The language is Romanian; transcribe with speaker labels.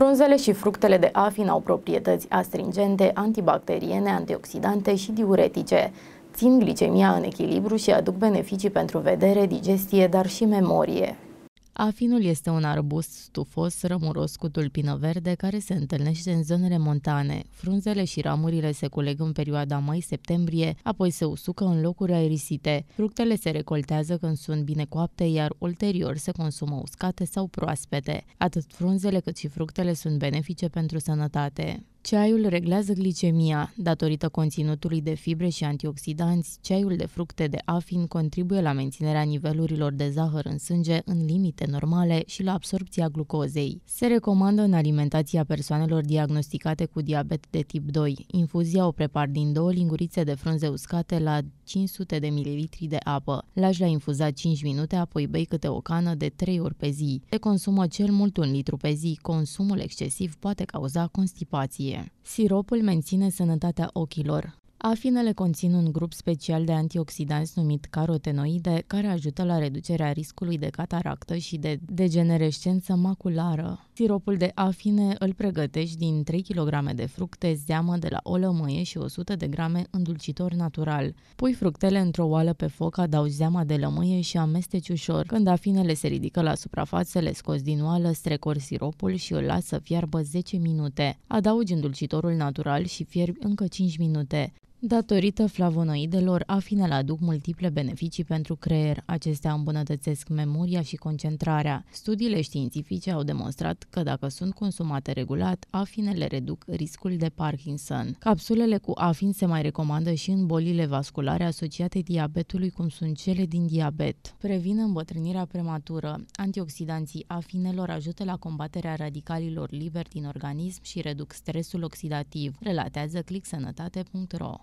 Speaker 1: Frunzele și fructele de afin au proprietăți astringente, antibacteriene, antioxidante și diuretice. Țin glicemia în echilibru și aduc beneficii pentru vedere, digestie, dar și memorie. Afinul este un arbust stufos rămuros cu tulpină verde care se întâlnește în zonele montane. Frunzele și ramurile se culeg în perioada mai-septembrie, apoi se usucă în locuri aerisite. Fructele se recoltează când sunt bine coapte, iar ulterior se consumă uscate sau proaspete. Atât frunzele cât și fructele sunt benefice pentru sănătate. Ceaiul reglează glicemia. Datorită conținutului de fibre și antioxidanți, ceaiul de fructe de afin contribuie la menținerea nivelurilor de zahăr în sânge în limite normale și la absorpția glucozei. Se recomandă în alimentația persoanelor diagnosticate cu diabet de tip 2. Infuzia o prepar din două lingurițe de frunze uscate la 500 de ml de apă. Lași la infuzat 5 minute, apoi bei câte o cană de 3 ori pe zi. Se consumă cel mult un litru pe zi. Consumul excesiv poate cauza constipație terapie. Siropul menține sănătatea ochilor. Afinele conțin un grup special de antioxidanți numit carotenoide, care ajută la reducerea riscului de cataractă și de degenerescență maculară. Siropul de afine îl pregătești din 3 kg de fructe, zeamă de la o lămâie și 100 de grame îndulcitor natural. Pui fructele într-o oală pe foc, adaugi zeama de lămâie și amesteci ușor. Când afinele se ridică la suprafață, le scoți din oală, strecor siropul și îl lasă fiarbă 10 minute. Adaugi îndulcitorul natural și fierbi încă 5 minute. Datorită flavonoidelor, afinele aduc multiple beneficii pentru creier. Acestea îmbunătățesc memoria și concentrarea. Studiile științifice au demonstrat că dacă sunt consumate regulat, afinele reduc riscul de Parkinson. Capsulele cu afin se mai recomandă și în bolile vasculare asociate diabetului, cum sunt cele din diabet. Previn îmbătrânirea prematură. Antioxidanții afinelor ajută la combaterea radicalilor liberi din organism și reduc stresul oxidativ, relatează clicksănătate.ro.